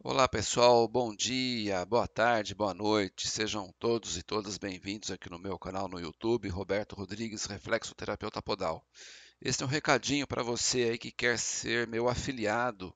Olá pessoal, bom dia, boa tarde, boa noite. Sejam todos e todas bem-vindos aqui no meu canal no YouTube, Roberto Rodrigues, Reflexoterapeuta Podal. Este é um recadinho para você aí que quer ser meu afiliado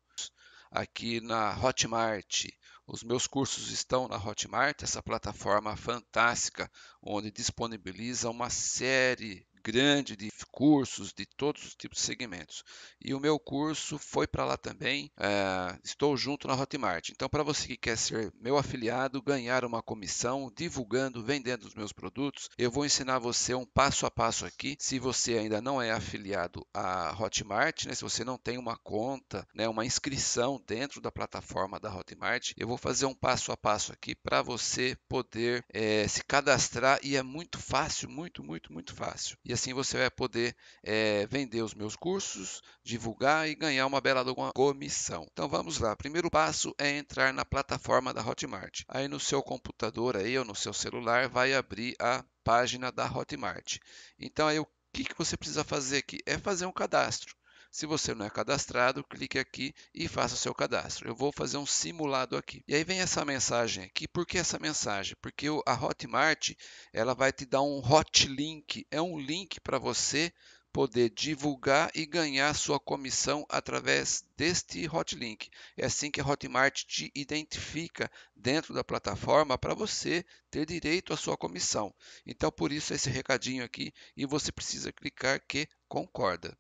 aqui na Hotmart. Os meus cursos estão na Hotmart, essa plataforma fantástica onde disponibiliza uma série grande de cursos de todos os tipos de segmentos. E o meu curso foi para lá também. É, estou junto na Hotmart. Então, para você que quer ser meu afiliado, ganhar uma comissão, divulgando, vendendo os meus produtos, eu vou ensinar você um passo a passo aqui. Se você ainda não é afiliado à Hotmart, né, se você não tem uma conta, né, uma inscrição dentro da plataforma da Hotmart, eu vou fazer um passo a passo aqui para você poder é, se cadastrar e é muito fácil, muito, muito, muito fácil. E e assim você vai poder é, vender os meus cursos, divulgar e ganhar uma bela uma comissão. Então vamos lá. Primeiro passo é entrar na plataforma da Hotmart. Aí no seu computador aí ou no seu celular vai abrir a página da Hotmart. Então aí o que, que você precisa fazer aqui? É fazer um cadastro. Se você não é cadastrado, clique aqui e faça o seu cadastro. Eu vou fazer um simulado aqui. E aí vem essa mensagem aqui. Por que essa mensagem? Porque a Hotmart ela vai te dar um hot link. É um link para você poder divulgar e ganhar sua comissão através deste hotlink. É assim que a Hotmart te identifica dentro da plataforma para você ter direito à sua comissão. Então, por isso esse recadinho aqui e você precisa clicar que concorda.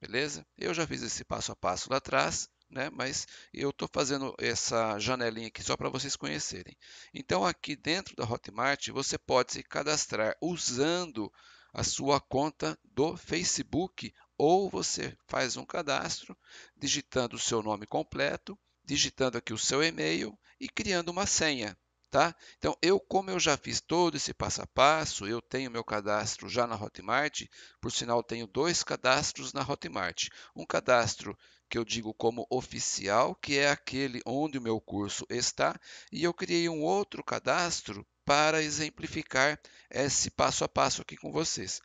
Beleza? Eu já fiz esse passo a passo lá atrás, né? mas eu estou fazendo essa janelinha aqui só para vocês conhecerem. Então, aqui dentro da Hotmart, você pode se cadastrar usando a sua conta do Facebook ou você faz um cadastro digitando o seu nome completo, digitando aqui o seu e-mail e criando uma senha. Tá? Então, eu, como eu já fiz todo esse passo a passo, eu tenho meu cadastro já na Hotmart, por sinal, tenho dois cadastros na Hotmart. Um cadastro que eu digo como oficial, que é aquele onde o meu curso está, e eu criei um outro cadastro para exemplificar esse passo a passo aqui com vocês.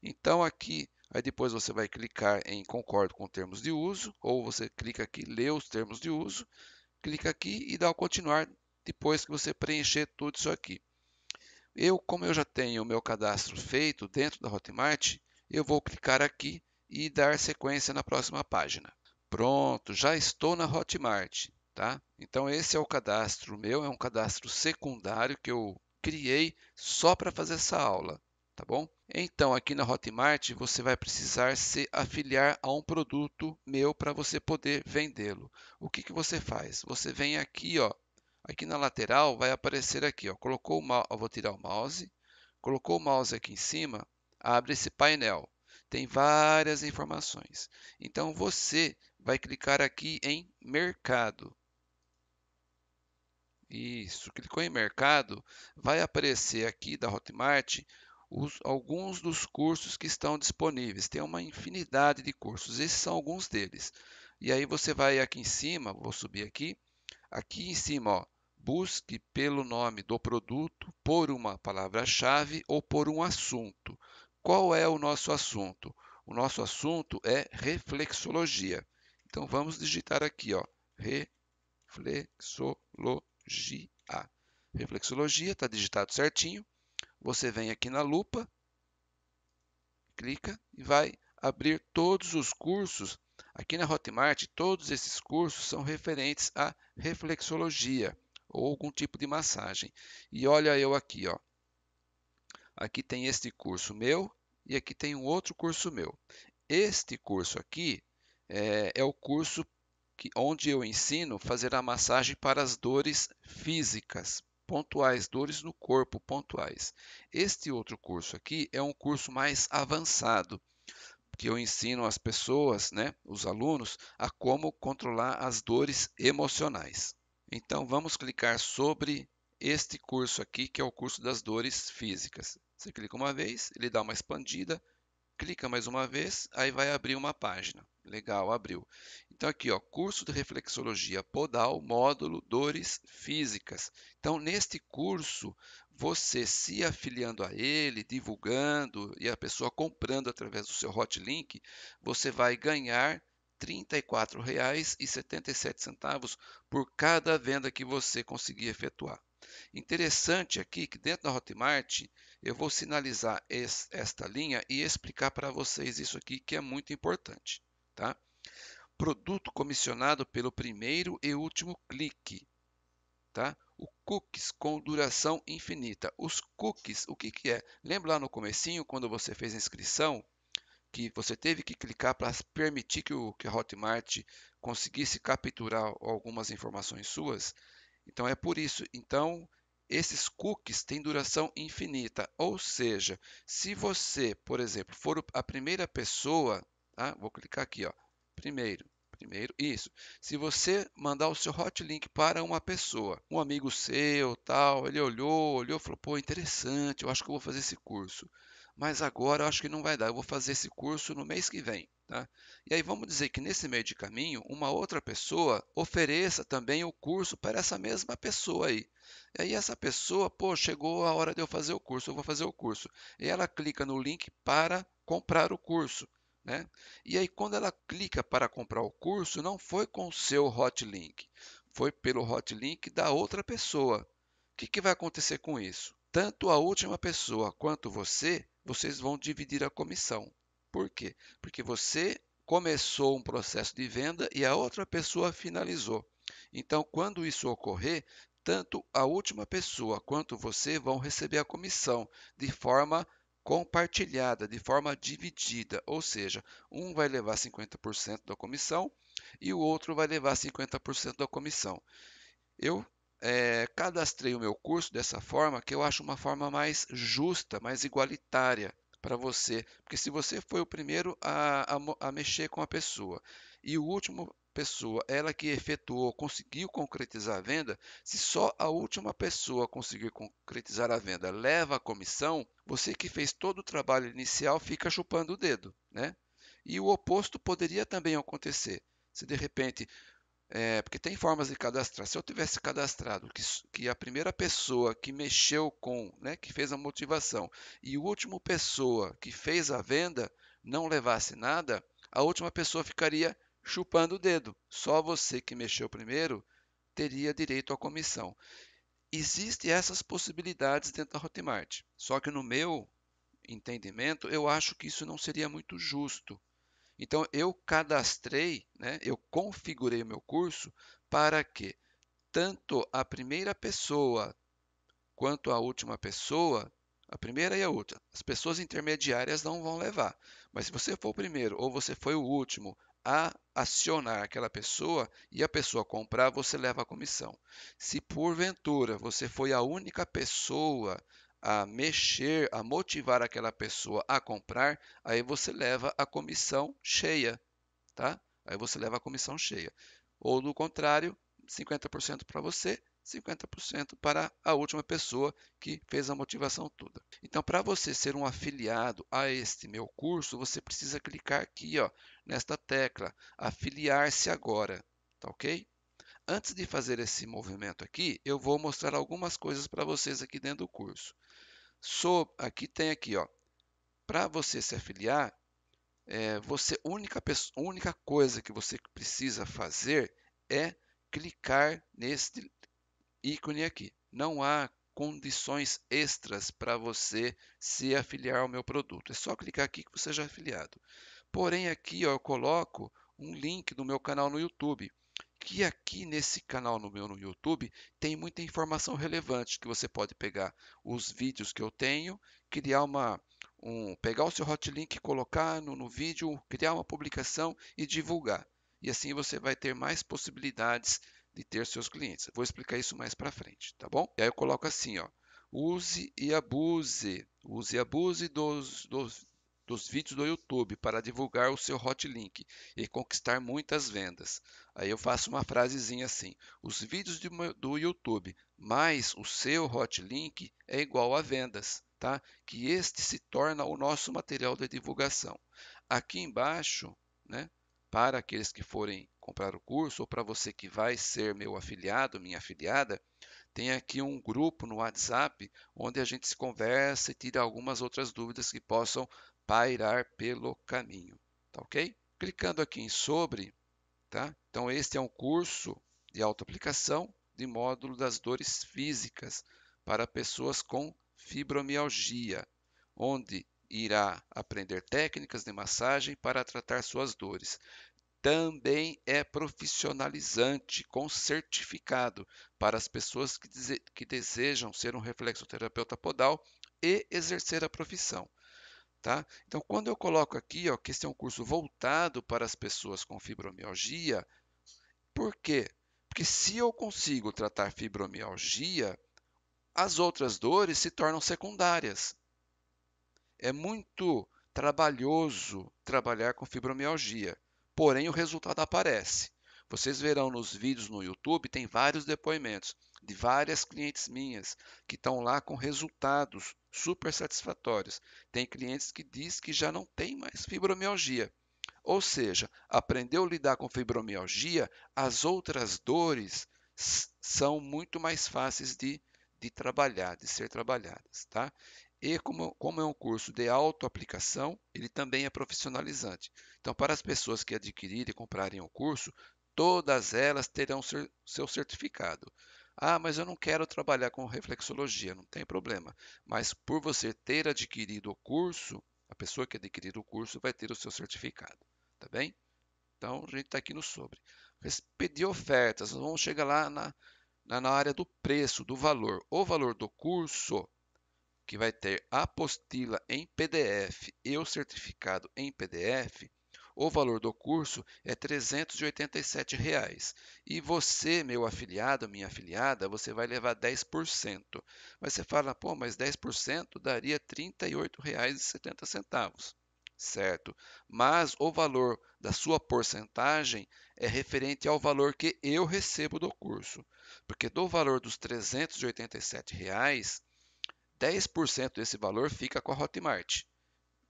Então, aqui, aí depois você vai clicar em Concordo com termos de uso, ou você clica aqui, lê os termos de uso, clica aqui e dá o continuar depois que você preencher tudo isso aqui. Eu, como eu já tenho o meu cadastro feito dentro da Hotmart, eu vou clicar aqui e dar sequência na próxima página. Pronto, já estou na Hotmart, tá? Então esse é o cadastro meu, é um cadastro secundário que eu criei só para fazer essa aula, tá bom? Então aqui na Hotmart você vai precisar se afiliar a um produto meu para você poder vendê-lo. O que, que você faz? Você vem aqui, ó, Aqui na lateral vai aparecer aqui, ó, colocou o vou tirar o mouse, colocou o mouse aqui em cima, abre esse painel. Tem várias informações. Então você vai clicar aqui em mercado. Isso, clicou em mercado, vai aparecer aqui da Hotmart os, alguns dos cursos que estão disponíveis. Tem uma infinidade de cursos, esses são alguns deles. E aí você vai aqui em cima, vou subir aqui, aqui em cima, ó, Busque pelo nome do produto, por uma palavra-chave ou por um assunto. Qual é o nosso assunto? O nosso assunto é reflexologia. Então vamos digitar aqui, ó, reflexologia. Reflexologia está digitado certinho. Você vem aqui na lupa, clica e vai abrir todos os cursos. Aqui na Hotmart, todos esses cursos são referentes à reflexologia ou algum tipo de massagem. E olha eu aqui, ó. Aqui tem este curso meu e aqui tem um outro curso meu. Este curso aqui é, é o curso que, onde eu ensino fazer a massagem para as dores físicas, pontuais, dores no corpo pontuais. Este outro curso aqui é um curso mais avançado, que eu ensino as pessoas, né, os alunos, a como controlar as dores emocionais. Então vamos clicar sobre este curso aqui, que é o curso das dores físicas. Você clica uma vez, ele dá uma expandida, clica mais uma vez, aí vai abrir uma página. Legal, abriu. Então aqui, ó, curso de reflexologia podal, módulo dores físicas. Então neste curso, você se afiliando a ele, divulgando e a pessoa comprando através do seu hotlink, você vai ganhar R$ 34,77 por cada venda que você conseguir efetuar. Interessante aqui que dentro da Hotmart eu vou sinalizar esta linha e explicar para vocês isso aqui que é muito importante, tá? Produto comissionado pelo primeiro e último clique, tá? O cookies com duração infinita. Os cookies, o que que é? Lembra lá no comecinho quando você fez a inscrição? que você teve que clicar para permitir que, o, que a Hotmart conseguisse capturar algumas informações suas. Então é por isso. Então esses cookies têm duração infinita, ou seja, se você, por exemplo, for a primeira pessoa, tá? vou clicar aqui, ó, primeiro, primeiro, isso. Se você mandar o seu hotlink para uma pessoa, um amigo seu, tal, ele olhou, olhou, falou, pô, interessante, eu acho que eu vou fazer esse curso mas agora eu acho que não vai dar, eu vou fazer esse curso no mês que vem. Tá? E aí vamos dizer que nesse meio de caminho, uma outra pessoa ofereça também o curso para essa mesma pessoa aí. E aí essa pessoa, pô, chegou a hora de eu fazer o curso, eu vou fazer o curso. E ela clica no link para comprar o curso. Né? E aí quando ela clica para comprar o curso, não foi com o seu hotlink, foi pelo hotlink da outra pessoa. O que, que vai acontecer com isso? Tanto a última pessoa quanto você vocês vão dividir a comissão. Por quê? Porque você começou um processo de venda e a outra pessoa finalizou. Então, quando isso ocorrer, tanto a última pessoa quanto você vão receber a comissão de forma compartilhada, de forma dividida, ou seja, um vai levar 50% da comissão e o outro vai levar 50% da comissão. Eu é, cadastrei o meu curso dessa forma, que eu acho uma forma mais justa, mais igualitária para você. Porque se você foi o primeiro a, a, a mexer com a pessoa e o último pessoa, ela que efetuou, conseguiu concretizar a venda, se só a última pessoa conseguir concretizar a venda leva a comissão, você que fez todo o trabalho inicial fica chupando o dedo, né? E o oposto poderia também acontecer. Se de repente é, porque tem formas de cadastrar. Se eu tivesse cadastrado que, que a primeira pessoa que mexeu com, né, que fez a motivação, e o último pessoa que fez a venda não levasse nada, a última pessoa ficaria chupando o dedo. Só você que mexeu primeiro teria direito à comissão. Existem essas possibilidades dentro da Hotmart. Só que no meu entendimento, eu acho que isso não seria muito justo então, eu cadastrei, né, eu configurei o meu curso para que tanto a primeira pessoa quanto a última pessoa, a primeira e a última, as pessoas intermediárias não vão levar. Mas se você for o primeiro ou você foi o último a acionar aquela pessoa e a pessoa comprar, você leva a comissão. Se porventura você foi a única pessoa a mexer, a motivar aquela pessoa a comprar, aí você leva a comissão cheia, tá? Aí você leva a comissão cheia. Ou do contrário, 50% para você, 50% para a última pessoa que fez a motivação toda. Então, para você ser um afiliado a este meu curso, você precisa clicar aqui, ó, nesta tecla, afiliar-se agora, tá OK? Antes de fazer esse movimento aqui, eu vou mostrar algumas coisas para vocês aqui dentro do curso. So, aqui tem aqui, ó. Para você se afiliar, é, você única única coisa que você precisa fazer é clicar neste ícone aqui. Não há condições extras para você se afiliar ao meu produto. É só clicar aqui que você já é afiliado. Porém, aqui ó, eu coloco um link do meu canal no YouTube que aqui nesse canal no meu no YouTube tem muita informação relevante que você pode pegar os vídeos que eu tenho, criar uma um, pegar o seu hotlink, colocar no, no vídeo, criar uma publicação e divulgar. E assim você vai ter mais possibilidades de ter seus clientes. Vou explicar isso mais para frente, tá bom? E aí eu coloco assim, ó, use e abuse, use e abuse dos, dos dos vídeos do YouTube para divulgar o seu hotlink e conquistar muitas vendas. Aí eu faço uma frasezinha assim: os vídeos de, do YouTube mais o seu hotlink é igual a vendas, tá? Que este se torna o nosso material de divulgação. Aqui embaixo, né? Para aqueles que forem comprar o curso ou para você que vai ser meu afiliado, minha afiliada, tem aqui um grupo no WhatsApp onde a gente se conversa e tira algumas outras dúvidas que possam pairar pelo caminho, tá ok? Clicando aqui em sobre, tá? Então este é um curso de autoaplicação de módulo das dores físicas para pessoas com fibromialgia, onde irá aprender técnicas de massagem para tratar suas dores. Também é profissionalizante com certificado para as pessoas que, dese que desejam ser um reflexoterapeuta podal e exercer a profissão. Tá? Então, quando eu coloco aqui ó, que esse é um curso voltado para as pessoas com fibromialgia, por quê? Porque se eu consigo tratar fibromialgia, as outras dores se tornam secundárias. É muito trabalhoso trabalhar com fibromialgia, porém o resultado aparece. Vocês verão nos vídeos no YouTube, tem vários depoimentos de várias clientes minhas que estão lá com resultados super satisfatórios. Tem clientes que diz que já não tem mais fibromialgia. Ou seja, aprendeu a lidar com fibromialgia, as outras dores são muito mais fáceis de, de trabalhar, de ser trabalhadas, tá? E como, como é um curso de autoaplicação, ele também é profissionalizante. Então, para as pessoas que adquirirem e comprarem o curso, todas elas terão seu certificado. Ah, mas eu não quero trabalhar com reflexologia, não tem problema. Mas por você ter adquirido o curso, a pessoa que adquiriu o curso vai ter o seu certificado, tá bem? Então, a gente está aqui no sobre. Pedir ofertas, vamos chegar lá na, na, área do preço, do valor. O valor do curso, que vai ter a apostila em PDF e o certificado em PDF, o valor do curso é R$ 387 reais. e você, meu afiliado, minha afiliada, você vai levar 10%. Mas você fala, pô, mas 10% daria R$ 38,70 certo? Mas o valor da sua porcentagem é referente ao valor que eu recebo do curso. Porque do valor dos R$ 387, reais, 10% desse valor fica com a Hotmart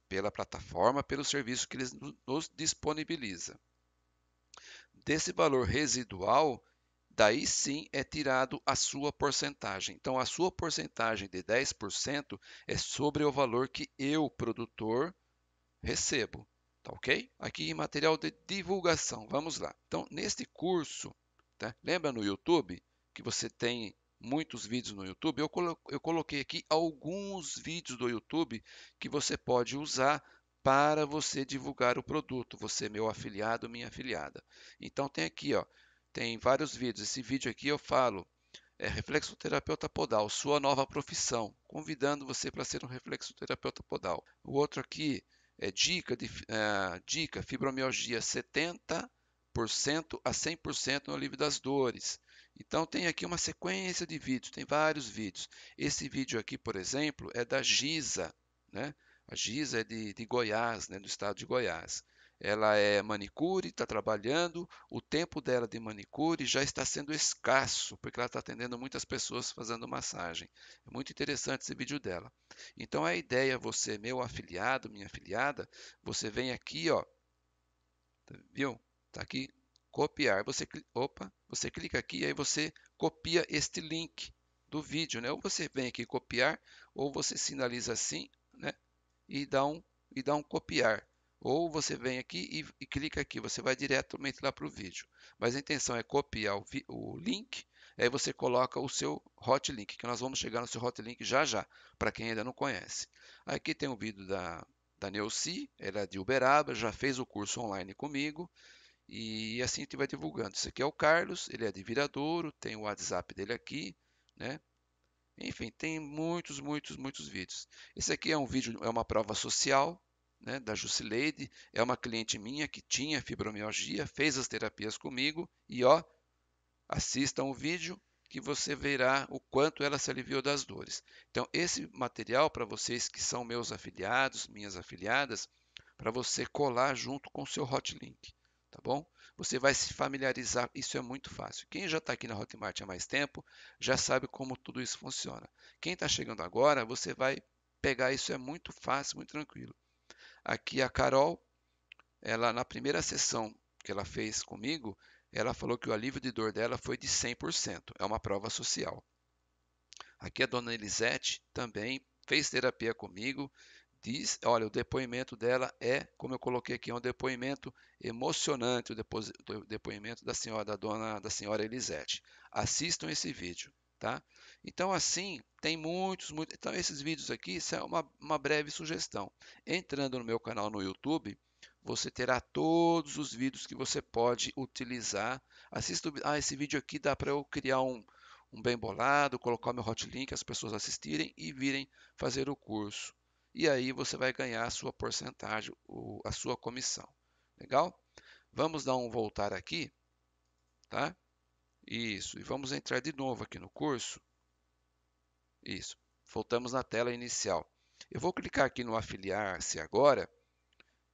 pela plataforma, pelo serviço que eles nos disponibiliza. Desse valor residual, daí sim é tirado a sua porcentagem. Então, a sua porcentagem de 10% é sobre o valor que eu, produtor, recebo. Tá ok? Aqui em material de divulgação, vamos lá. Então, neste curso, tá? lembra no YouTube que você tem muitos vídeos no YouTube, eu, colo eu coloquei aqui alguns vídeos do YouTube que você pode usar para você divulgar o produto, você meu afiliado, minha afiliada. Então tem aqui, ó, tem vários vídeos. Esse vídeo aqui eu falo é reflexoterapeuta podal, sua nova profissão, convidando você para ser um reflexoterapeuta podal. O outro aqui é dica de é, dica fibromialgia 70% a 100% no alívio das dores. Então tem aqui uma sequência de vídeos, tem vários vídeos. Esse vídeo aqui, por exemplo, é da Giza, né? A Giza é de, de Goiás, né? do estado de Goiás. Ela é manicure, está trabalhando, o tempo dela de manicure já está sendo escasso, porque ela está atendendo muitas pessoas fazendo massagem. É muito interessante esse vídeo dela. Então a ideia, você, meu afiliado, minha afiliada, você vem aqui, ó, tá, viu? Está aqui copiar. Você, opa, você clica aqui e aí você copia este link do vídeo, né? Ou você vem aqui copiar, ou você sinaliza assim, né? E dá um, e dá um copiar. Ou você vem aqui e, e clica aqui, você vai diretamente lá para o vídeo. Mas a intenção é copiar o, o link, aí você coloca o seu hotlink, que nós vamos chegar no seu hotlink já já, para quem ainda não conhece. Aqui tem um vídeo da, da Neuci, ela é de Uberaba, já fez o curso online comigo. E, assim a gente vai divulgando. Esse aqui é o Carlos, ele é de Viradouro, tem o WhatsApp dele aqui, né? Enfim, tem muitos, muitos, muitos vídeos. Esse aqui é um vídeo, é uma prova social, né, da Jusileide, é uma cliente minha que tinha fibromialgia, fez as terapias comigo e ó, assista o vídeo que você verá o quanto ela se aliviou das dores. Então, esse material para vocês que são meus afiliados, minhas afiliadas, para você colar junto com o seu hotlink tá bom? Você vai se familiarizar, isso é muito fácil. Quem já está aqui na Hotmart há mais tempo, já sabe como tudo isso funciona. Quem está chegando agora, você vai pegar isso, é muito fácil, muito tranquilo. Aqui a Carol, ela na primeira sessão que ela fez comigo, ela falou que o alívio de dor dela foi de 100%, é uma prova social. Aqui a dona Elisete também fez terapia comigo diz, olha, o depoimento dela é, como eu coloquei aqui, é um depoimento emocionante, o depoimento da senhora, da dona, da senhora Elisete. Assistam esse vídeo, tá? Então, assim, tem muitos, muitos então esses vídeos aqui, são é uma, uma breve sugestão. Entrando no meu canal no YouTube, você terá todos os vídeos que você pode utilizar. Assista, ah, esse vídeo aqui dá para eu criar um, um bem bolado, colocar meu hotlink, as pessoas assistirem e virem fazer o curso e aí você vai ganhar a sua porcentagem, a sua comissão. Legal? Vamos dar um voltar aqui, tá? Isso, e vamos entrar de novo aqui no curso. Isso, voltamos na tela inicial. Eu vou clicar aqui no afiliar-se agora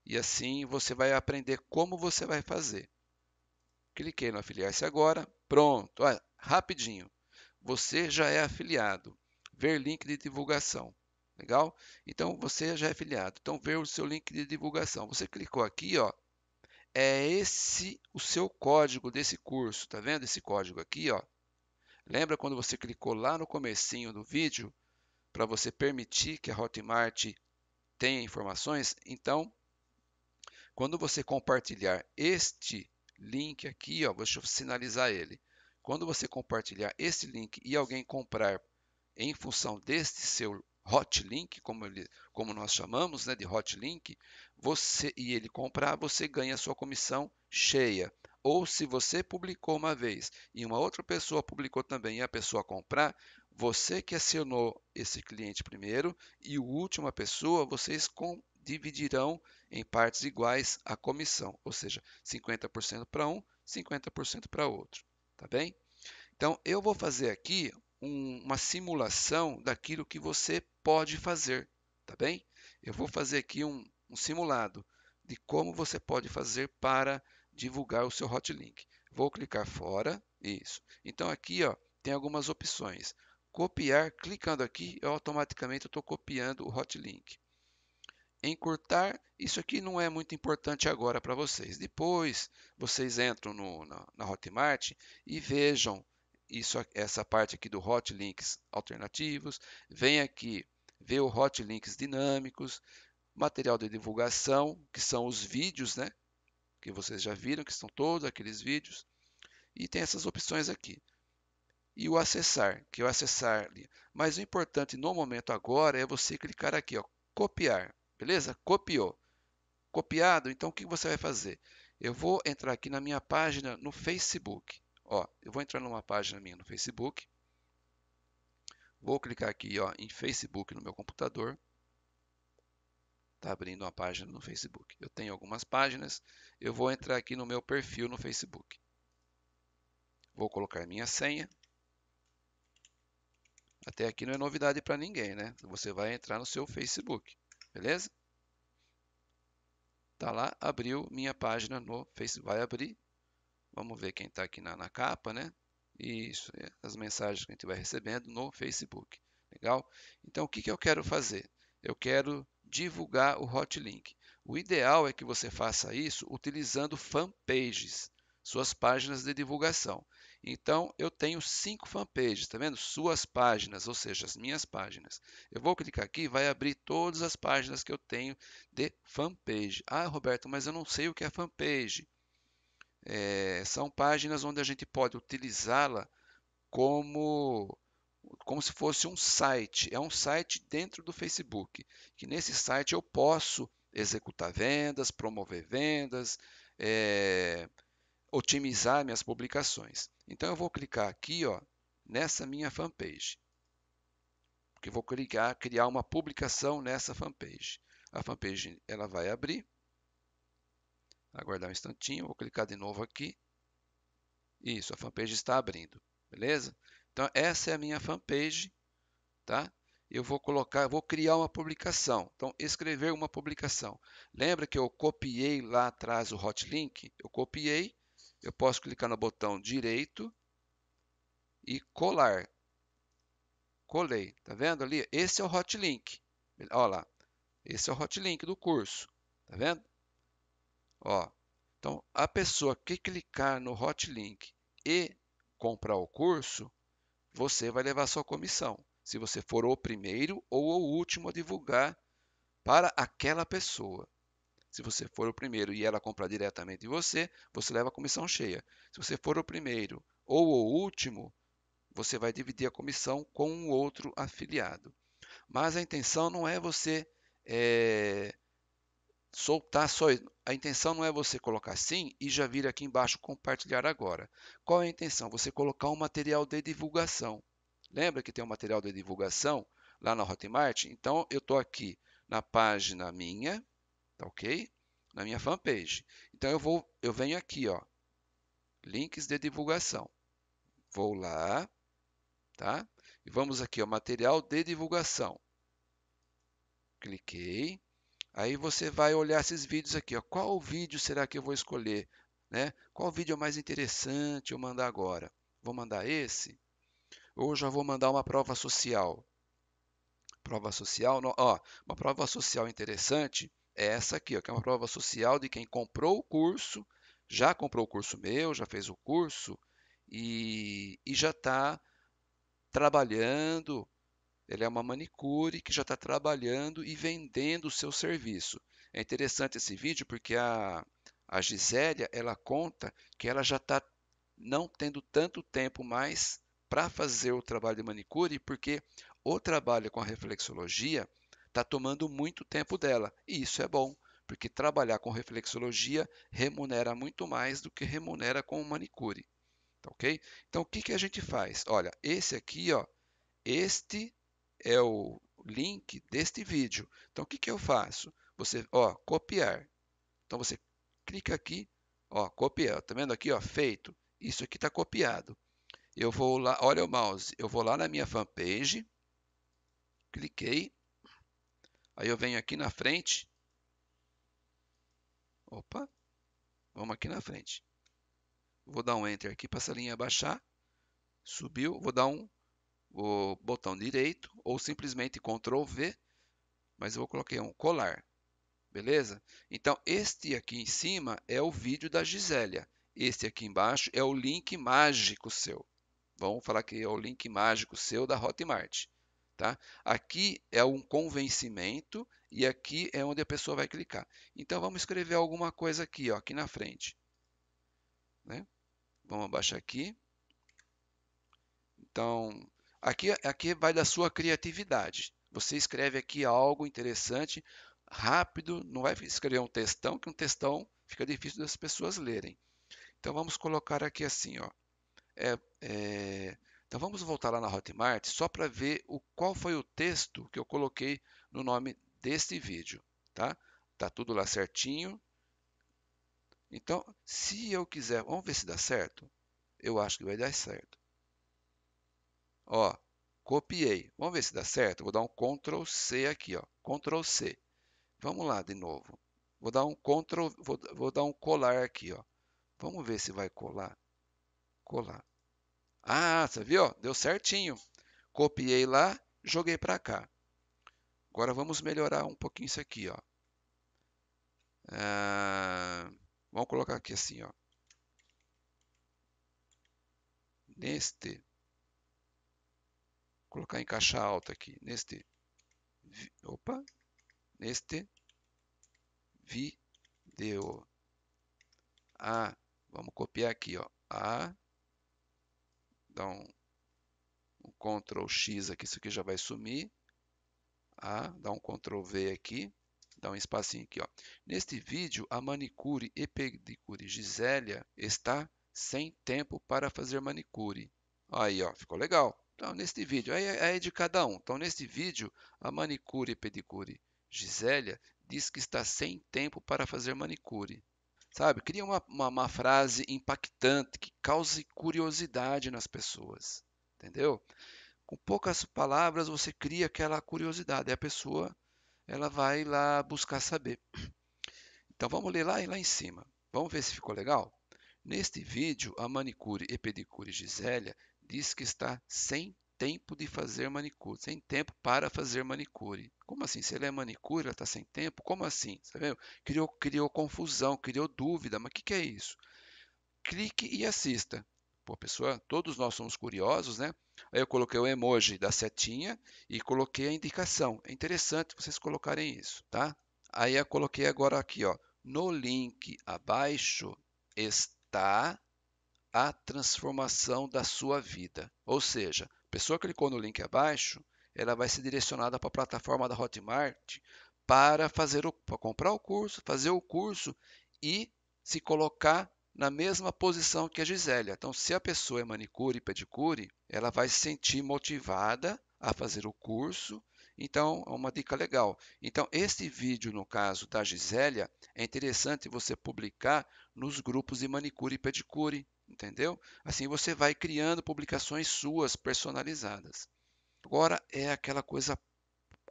e assim você vai aprender como você vai fazer. Cliquei no afiliar-se agora, pronto, Olha, rapidinho. Você já é afiliado. Ver link de divulgação. Legal? Então você já é afiliado. Então ver o seu link de divulgação. Você clicou aqui, ó. É esse o seu código desse curso, tá vendo esse código aqui, ó? Lembra quando você clicou lá no comecinho do vídeo para você permitir que a Hotmart tenha informações? Então, quando você compartilhar este link aqui, ó, deixa eu sinalizar ele. Quando você compartilhar este link e alguém comprar em função deste seu Hotlink, como, ele, como nós chamamos né, de Hotlink, você, e ele comprar, você ganha a sua comissão cheia. Ou se você publicou uma vez e uma outra pessoa publicou também e a pessoa comprar, você que acionou esse cliente primeiro e a última pessoa, vocês com, dividirão em partes iguais a comissão, ou seja, 50% para um, 50% para outro, tá bem? Então eu vou fazer aqui um, uma simulação daquilo que você pode fazer, tá bem? Eu vou fazer aqui um, um simulado de como você pode fazer para divulgar o seu hotlink. Vou clicar fora, isso. Então aqui ó, tem algumas opções. Copiar, clicando aqui, eu automaticamente estou copiando o hotlink. Encurtar, isso aqui não é muito importante agora para vocês. Depois, vocês entram no, na, na Hotmart e vejam isso, essa parte aqui do hot links alternativos, vem aqui ver o hot links dinâmicos, material de divulgação, que são os vídeos, né? Que vocês já viram, que são todos aqueles vídeos. E tem essas opções aqui. E o acessar, que é o acessar. Mas o importante no momento agora é você clicar aqui, ó, copiar, beleza? Copiou. Copiado, então o que você vai fazer? Eu vou entrar aqui na minha página no Facebook. Ó, eu vou entrar numa página minha no Facebook. Vou clicar aqui ó, em Facebook no meu computador. Está abrindo uma página no Facebook. Eu tenho algumas páginas. Eu vou entrar aqui no meu perfil no Facebook. Vou colocar minha senha. Até aqui não é novidade para ninguém, né? Você vai entrar no seu Facebook, beleza? Tá lá, abriu minha página no Facebook. Vai abrir Vamos ver quem está aqui na, na capa, né? Isso, é, as mensagens que a gente vai recebendo no Facebook. Legal? Então, o que, que eu quero fazer? Eu quero divulgar o hotlink. O ideal é que você faça isso utilizando fanpages, suas páginas de divulgação. Então, eu tenho cinco fanpages, tá vendo? Suas páginas, ou seja, as minhas páginas. Eu vou clicar aqui, vai abrir todas as páginas que eu tenho de fanpage. Ah, Roberto, mas eu não sei o que é fanpage. É, são páginas onde a gente pode utilizá-la como como se fosse um site. É um site dentro do Facebook, que nesse site eu posso executar vendas, promover vendas, é, otimizar minhas publicações. Então eu vou clicar aqui, ó, nessa minha fanpage, que vou criar criar uma publicação nessa fanpage. A fanpage ela vai abrir aguardar um instantinho, vou clicar de novo aqui. Isso, a fanpage está abrindo, beleza? Então, essa é a minha fanpage, tá? Eu vou colocar, vou criar uma publicação. Então, escrever uma publicação. Lembra que eu copiei lá atrás o hotlink? Eu copiei, eu posso clicar no botão direito e colar. Colei, tá vendo ali? Esse é o hotlink. Olha lá, esse é o hotlink do curso, tá vendo? Ó, então, a pessoa que clicar no hotlink e comprar o curso, você vai levar sua comissão. Se você for o primeiro ou o último a divulgar para aquela pessoa. Se você for o primeiro e ela comprar diretamente de você, você leva a comissão cheia. Se você for o primeiro ou o último, você vai dividir a comissão com um outro afiliado. Mas a intenção não é você é, soltar só. A intenção não é você colocar sim e já vir aqui embaixo compartilhar agora. Qual é a intenção? Você colocar um material de divulgação. Lembra que tem um material de divulgação lá na Hotmart? Então eu estou aqui na página minha, tá ok? Na minha fanpage. Então eu vou, eu venho aqui, ó, links de divulgação. Vou lá, tá? E vamos aqui, ó, material de divulgação. Cliquei Aí você vai olhar esses vídeos aqui, ó. qual vídeo será que eu vou escolher? Né? Qual vídeo é mais interessante eu mandar agora? Vou mandar esse? Ou já vou mandar uma prova social? Prova social, ó, uma prova social interessante é essa aqui, ó, que é uma prova social de quem comprou o curso, já comprou o curso meu, já fez o curso e, e já está trabalhando ele é uma manicure que já está trabalhando e vendendo o seu serviço. É interessante esse vídeo porque a, a Gisélia ela conta que ela já está não tendo tanto tempo mais para fazer o trabalho de manicure, porque o trabalho com a reflexologia está tomando muito tempo dela. E isso é bom, porque trabalhar com reflexologia remunera muito mais do que remunera com manicure. Tá ok? Então, o que, que a gente faz? Olha, esse aqui, ó, este é o link deste vídeo. Então, o que, que eu faço? Você, ó, copiar. Então, você clica aqui, ó, copiar. Tá vendo aqui, ó, feito. Isso aqui está copiado. Eu vou lá, olha o mouse, eu vou lá na minha fanpage, cliquei, aí eu venho aqui na frente, opa, vamos aqui na frente. Vou dar um Enter aqui para essa linha baixar, subiu, vou dar um o botão direito ou simplesmente Ctrl V, mas eu coloquei um colar, beleza? Então, este aqui em cima é o vídeo da Gisélia, este aqui embaixo é o link mágico seu. Vamos falar que é o link mágico seu da Hotmart. Tá? Aqui é um convencimento e aqui é onde a pessoa vai clicar. Então, vamos escrever alguma coisa aqui, ó, aqui na frente. Né? Vamos abaixar aqui. Então, Aqui, aqui vai da sua criatividade. Você escreve aqui algo interessante, rápido, não vai escrever um textão, que um textão fica difícil das pessoas lerem. Então vamos colocar aqui assim, ó. É, é... Então vamos voltar lá na Hotmart só para ver o qual foi o texto que eu coloquei no nome deste vídeo, tá? Tá tudo lá certinho. Então, se eu quiser, vamos ver se dá certo. Eu acho que vai dar certo. Ó, copiei. Vamos ver se dá certo? Vou dar um Ctrl C aqui, ó. Ctrl C. Vamos lá de novo. Vou dar um Ctrl, vou, vou dar um colar aqui, ó. Vamos ver se vai colar. Colar. Ah, você viu? Deu certinho. Copiei lá, joguei para cá. Agora vamos melhorar um pouquinho isso aqui, ó. Ah, vamos colocar aqui assim, ó. Neste colocar em caixa alta aqui, neste, opa, neste vídeo. A, ah, vamos copiar aqui, ó, A, dá um, um Ctrl X aqui, isso aqui já vai sumir. A, dá um Ctrl V aqui, dá um espacinho aqui. Ó. Neste vídeo, a manicure e pedicure Gisélia está sem tempo para fazer manicure. Aí, ó, ficou legal. Então, neste vídeo, é, aí é de cada um. Então, neste vídeo, a manicure e pedicure Gisélia diz que está sem tempo para fazer manicure. Sabe, cria uma, uma, uma frase impactante que cause curiosidade nas pessoas, entendeu? Com poucas palavras, você cria aquela curiosidade. E a pessoa, ela vai lá buscar saber. Então, vamos ler lá e lá em cima. Vamos ver se ficou legal? Neste vídeo, a manicure e pedicure Gisélia diz que está sem tempo de fazer manicure, sem tempo para fazer manicure. Como assim? Se ele é manicure, ela está sem tempo? Como assim? Você tá Criou, criou confusão, criou dúvida, mas o que, que é isso? Clique e assista. Pô, pessoa, todos nós somos curiosos, né? Aí eu coloquei o emoji da setinha e coloquei a indicação. É interessante vocês colocarem isso, tá? Aí eu coloquei agora aqui, ó, no link abaixo está a transformação da sua vida. Ou seja, a pessoa clicou no link abaixo, ela vai ser direcionada para a plataforma da Hotmart para fazer o, para comprar o curso, fazer o curso e se colocar na mesma posição que a Gisélia. Então, se a pessoa é manicure e pedicure, ela vai se sentir motivada a fazer o curso. Então, é uma dica legal. Então, este vídeo, no caso da Gisélia, é interessante você publicar nos grupos de manicure e pedicure, entendeu? Assim você vai criando publicações suas personalizadas. Agora é aquela coisa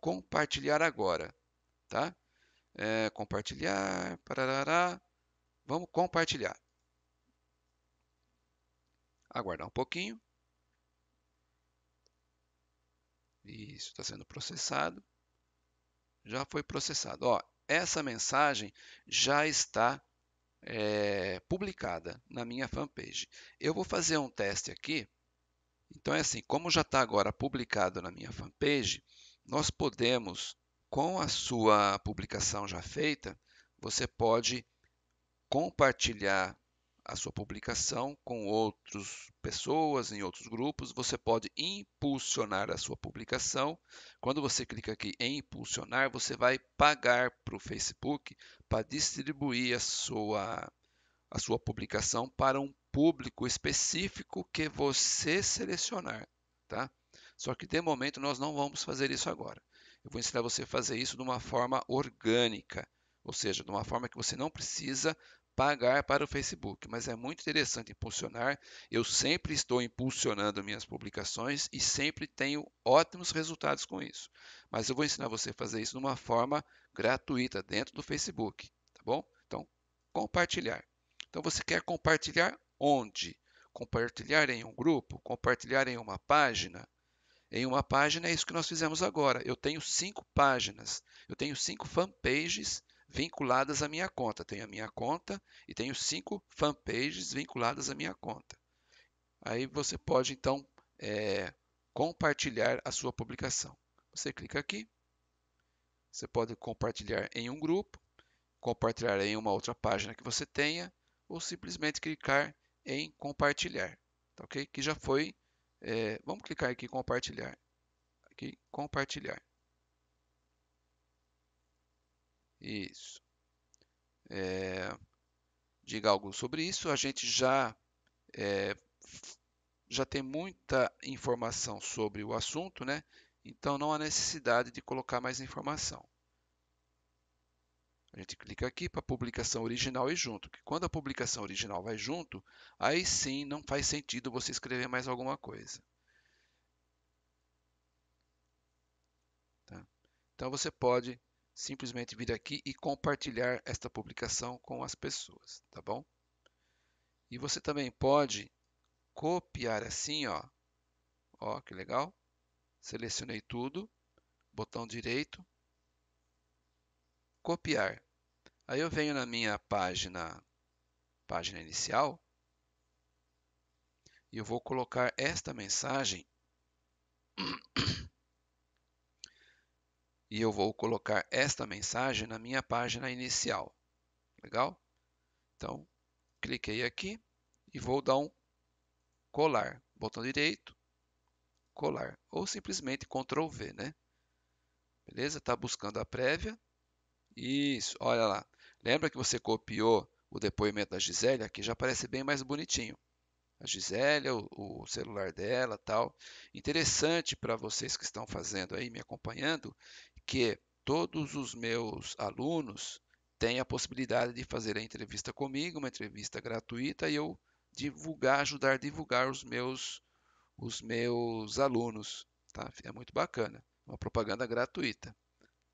compartilhar agora, tá? É, compartilhar, parará, vamos compartilhar. Aguardar um pouquinho. Isso está sendo processado. Já foi processado. Ó, essa mensagem já está é, publicada na minha fanpage. Eu vou fazer um teste aqui. Então é assim, como já está agora publicado na minha fanpage, nós podemos, com a sua publicação já feita, você pode compartilhar a sua publicação com outras pessoas em outros grupos. Você pode impulsionar a sua publicação. Quando você clica aqui em impulsionar, você vai pagar para o Facebook para distribuir a sua, a sua publicação para um público específico que você selecionar. Tá? Só que de momento nós não vamos fazer isso agora. Eu vou ensinar você a fazer isso de uma forma orgânica, ou seja, de uma forma que você não precisa pagar para o Facebook, mas é muito interessante impulsionar. Eu sempre estou impulsionando minhas publicações e sempre tenho ótimos resultados com isso. Mas eu vou ensinar você a fazer isso de uma forma gratuita dentro do Facebook, tá bom? Então, compartilhar. Então você quer compartilhar onde? Compartilhar em um grupo, compartilhar em uma página, em uma página é isso que nós fizemos agora. Eu tenho cinco páginas, eu tenho cinco fanpages vinculadas à minha conta. Tenho a minha conta e tenho cinco fanpages vinculadas à minha conta. Aí você pode então é, compartilhar a sua publicação. Você clica aqui, você pode compartilhar em um grupo, compartilhar em uma outra página que você tenha, ou simplesmente clicar em compartilhar, ok? Que já foi, é, vamos clicar aqui em compartilhar, aqui compartilhar. Isso. É, diga algo sobre isso. A gente já é, já tem muita informação sobre o assunto, né? Então não há necessidade de colocar mais informação. A gente clica aqui para publicação original e junto, que quando a publicação original vai junto, aí sim não faz sentido você escrever mais alguma coisa. Tá? Então você pode simplesmente vir aqui e compartilhar esta publicação com as pessoas, tá bom? E você também pode copiar assim, ó. Ó, que legal. Selecionei tudo, botão direito, copiar. Aí eu venho na minha página, página inicial, e eu vou colocar esta mensagem e eu vou colocar esta mensagem na minha página inicial. Legal? Então, cliquei aqui e vou dar um colar, botão direito, colar, ou simplesmente Ctrl V, né? Beleza? Está buscando a prévia. Isso, olha lá. Lembra que você copiou o depoimento da Gisele? Aqui já parece bem mais bonitinho. A Gisele, o, o celular dela tal. Interessante para vocês que estão fazendo aí, me acompanhando, que todos os meus alunos têm a possibilidade de fazer a entrevista comigo, uma entrevista gratuita, e eu divulgar, ajudar a divulgar os meus, os meus alunos. Tá? É muito bacana, uma propaganda gratuita.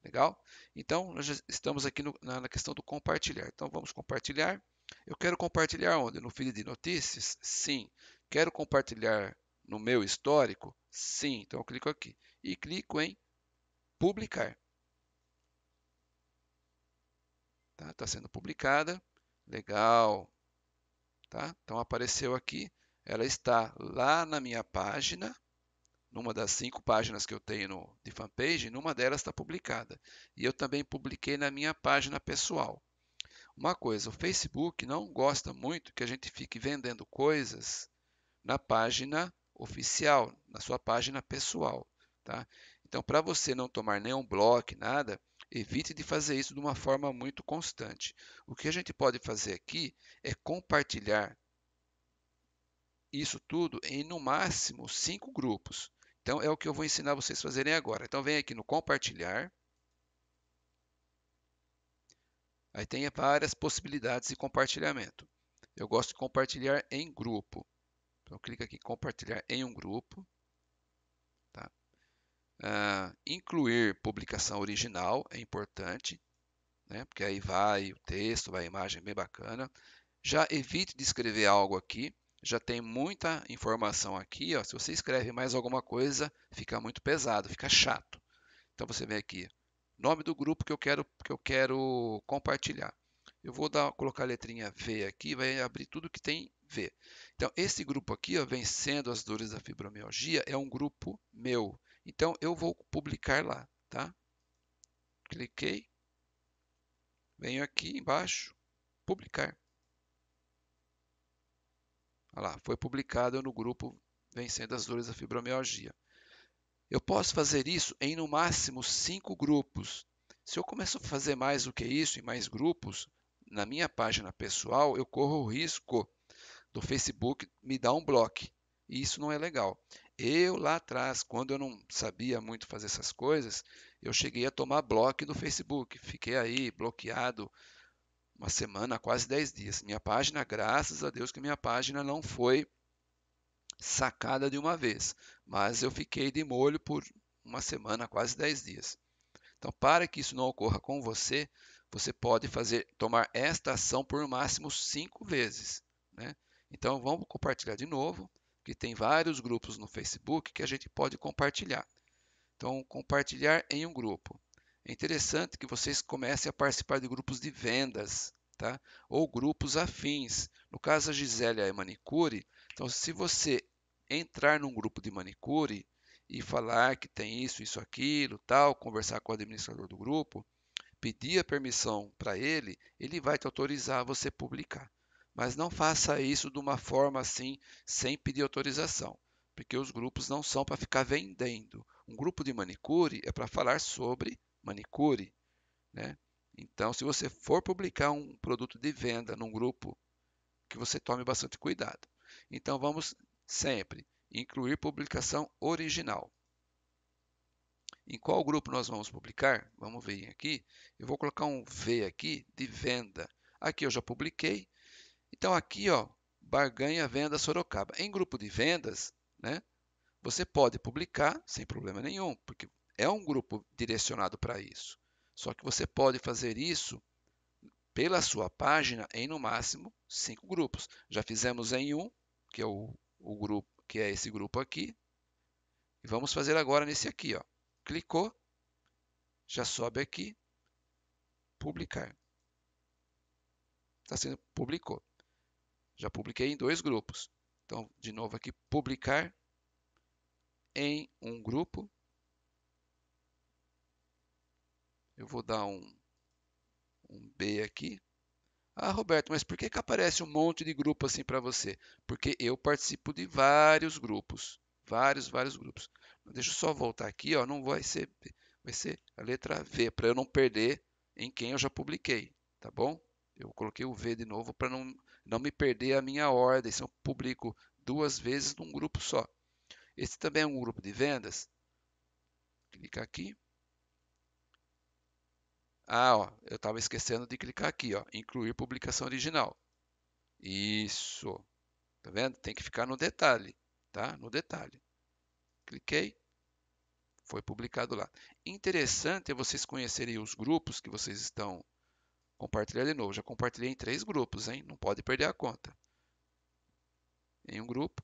Legal? Então, nós já estamos aqui no, na questão do compartilhar. Então, vamos compartilhar. Eu quero compartilhar onde? No feed de notícias? Sim. Quero compartilhar no meu histórico? Sim. Então, eu clico aqui e clico em publicar. Está tá sendo publicada. Legal. Tá? Então apareceu aqui. Ela está lá na minha página, numa das cinco páginas que eu tenho no, de fanpage, numa delas está publicada. E eu também publiquei na minha página pessoal. Uma coisa, o Facebook não gosta muito que a gente fique vendendo coisas na página oficial, na sua página pessoal. Tá? Então, para você não tomar nenhum bloco, nada, evite de fazer isso de uma forma muito constante. O que a gente pode fazer aqui é compartilhar isso tudo em no máximo cinco grupos. Então, é o que eu vou ensinar vocês a fazerem agora. Então, vem aqui no compartilhar. Aí tem várias possibilidades de compartilhamento. Eu gosto de compartilhar em grupo. Então, clica aqui em compartilhar em um grupo. Uh, incluir publicação original é importante, né? porque aí vai o texto, vai a imagem bem bacana. Já evite de escrever algo aqui, já tem muita informação aqui. Ó. Se você escreve mais alguma coisa, fica muito pesado, fica chato. Então você vem aqui, nome do grupo que eu quero, que eu quero compartilhar. Eu vou dar, colocar a letrinha V aqui, vai abrir tudo que tem V. Então, esse grupo aqui, ó, Vencendo as Dores da Fibromialgia, é um grupo meu. Então, eu vou publicar lá, tá? Cliquei, venho aqui embaixo, publicar. Olha lá, foi publicado no grupo Vencendo as Dores da Fibromialgia. Eu posso fazer isso em no máximo cinco grupos. Se eu começar a fazer mais do que isso, em mais grupos, na minha página pessoal, eu corro o risco do Facebook me dar um bloco. E isso não é legal. Eu lá atrás, quando eu não sabia muito fazer essas coisas, eu cheguei a tomar bloco no Facebook. Fiquei aí bloqueado uma semana, quase 10 dias. Minha página, graças a Deus que minha página não foi sacada de uma vez, mas eu fiquei de molho por uma semana, quase 10 dias. Então, para que isso não ocorra com você, você pode fazer tomar esta ação por no máximo 5 vezes, né? Então, vamos compartilhar de novo que tem vários grupos no Facebook que a gente pode compartilhar. Então, compartilhar em um grupo. É interessante que vocês comecem a participar de grupos de vendas, tá? Ou grupos afins. No caso, a Gisélia é manicure. Então, se você entrar num grupo de manicure e falar que tem isso, isso, aquilo, tal, conversar com o administrador do grupo, pedir a permissão para ele, ele vai te autorizar a você publicar. Mas não faça isso de uma forma assim, sem pedir autorização, porque os grupos não são para ficar vendendo. Um grupo de manicure é para falar sobre manicure, né? Então, se você for publicar um produto de venda num grupo, que você tome bastante cuidado. Então, vamos sempre incluir publicação original. Em qual grupo nós vamos publicar? Vamos ver aqui. Eu vou colocar um V aqui de venda. Aqui eu já publiquei, então aqui, ó, barganha venda Sorocaba. Em grupo de vendas, né? Você pode publicar sem problema nenhum, porque é um grupo direcionado para isso. Só que você pode fazer isso pela sua página em no máximo cinco grupos. Já fizemos em um, que é o, o grupo, que é esse grupo aqui. E vamos fazer agora nesse aqui, ó. Clicou, já sobe aqui, publicar. Está sendo publicou. Já publiquei em dois grupos. Então, de novo aqui, publicar em um grupo. Eu vou dar um, um B aqui. Ah, Roberto, mas por que, que aparece um monte de grupo assim para você? Porque eu participo de vários grupos. Vários, vários grupos. Deixa eu só voltar aqui, ó, não vai ser, vai ser a letra V, para eu não perder em quem eu já publiquei, tá bom? Eu coloquei o V de novo para não não me perder a minha ordem, se eu publico duas vezes num grupo só. Esse também é um grupo de vendas. Clica aqui. Ah, ó, eu estava esquecendo de clicar aqui, ó, incluir publicação original. Isso. Tá vendo? Tem que ficar no detalhe, tá? No detalhe. Cliquei, foi publicado lá. Interessante é vocês conhecerem os grupos que vocês estão Compartilhar de novo. Já compartilhei em três grupos, hein? Não pode perder a conta. Em um grupo.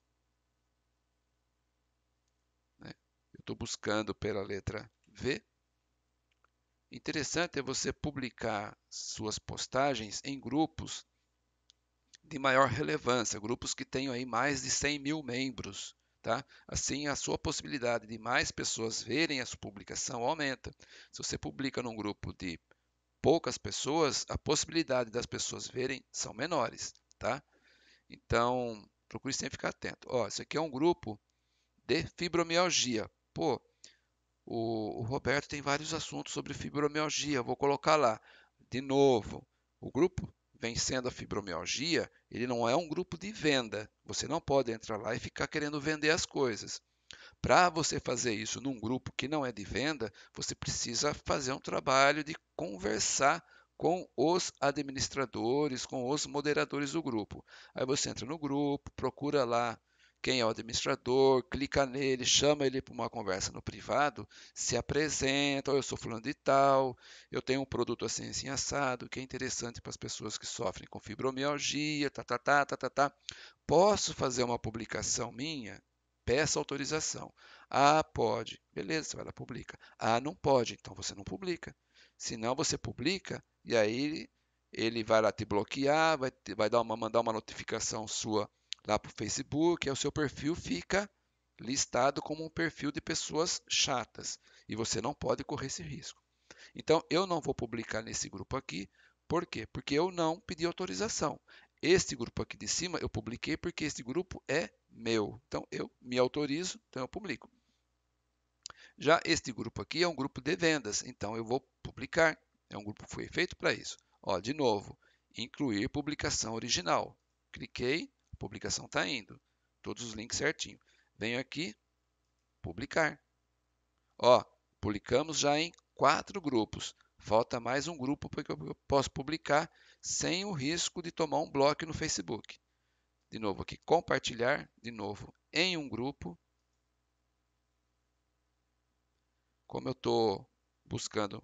Né? Eu estou buscando pela letra V. Interessante é você publicar suas postagens em grupos de maior relevância, grupos que tenham aí mais de 100 mil membros. Tá? Assim, a sua possibilidade de mais pessoas verem a sua publicação aumenta. Se você publica num grupo de poucas pessoas, a possibilidade das pessoas verem são menores, tá? Então, procure sempre ficar atento. Ó, isso aqui é um grupo de fibromialgia. Pô, o, o Roberto tem vários assuntos sobre fibromialgia, vou colocar lá. De novo, o grupo vencendo a fibromialgia, ele não é um grupo de venda. Você não pode entrar lá e ficar querendo vender as coisas. Para você fazer isso num grupo que não é de venda, você precisa fazer um trabalho de conversar com os administradores, com os moderadores do grupo. Aí você entra no grupo, procura lá quem é o administrador, clica nele, chama ele para uma conversa no privado, se apresenta, oh, eu sou fulano de tal, eu tenho um produto assim, assim assado, que é interessante para as pessoas que sofrem com fibromialgia, tá, tá, tá, tá, tá, tá. Posso fazer uma publicação minha? peça autorização. Ah, pode. Beleza, você vai lá publica. Ah, não pode, então você não publica. Senão você publica e aí ele vai lá te bloquear, vai, te, vai dar uma, mandar uma notificação sua lá para o Facebook, aí o seu perfil fica listado como um perfil de pessoas chatas e você não pode correr esse risco. Então eu não vou publicar nesse grupo aqui, por quê? Porque eu não pedi autorização. Este grupo aqui de cima eu publiquei porque este grupo é meu. Então eu me autorizo, então eu publico. Já este grupo aqui é um grupo de vendas, então eu vou publicar. É um grupo que foi feito para isso. Ó, de novo, incluir publicação original. Cliquei, publicação está indo. Todos os links certinho. Venho aqui, publicar. Ó, publicamos já em quatro grupos. Falta mais um grupo porque eu posso publicar sem o risco de tomar um bloco no Facebook de novo aqui, compartilhar, de novo, em um grupo. Como eu estou buscando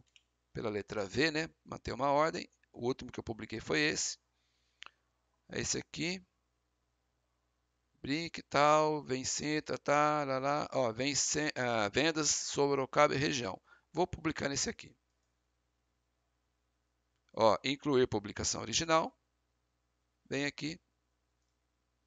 pela letra V, né? Manter uma ordem. O último que eu publiquei foi esse. É esse aqui. Brinque, tal, vencita, tá, lá, lá. Ó, vence, ah, vendas cabo e região. Vou publicar nesse aqui. Ó, incluir publicação original. Vem aqui,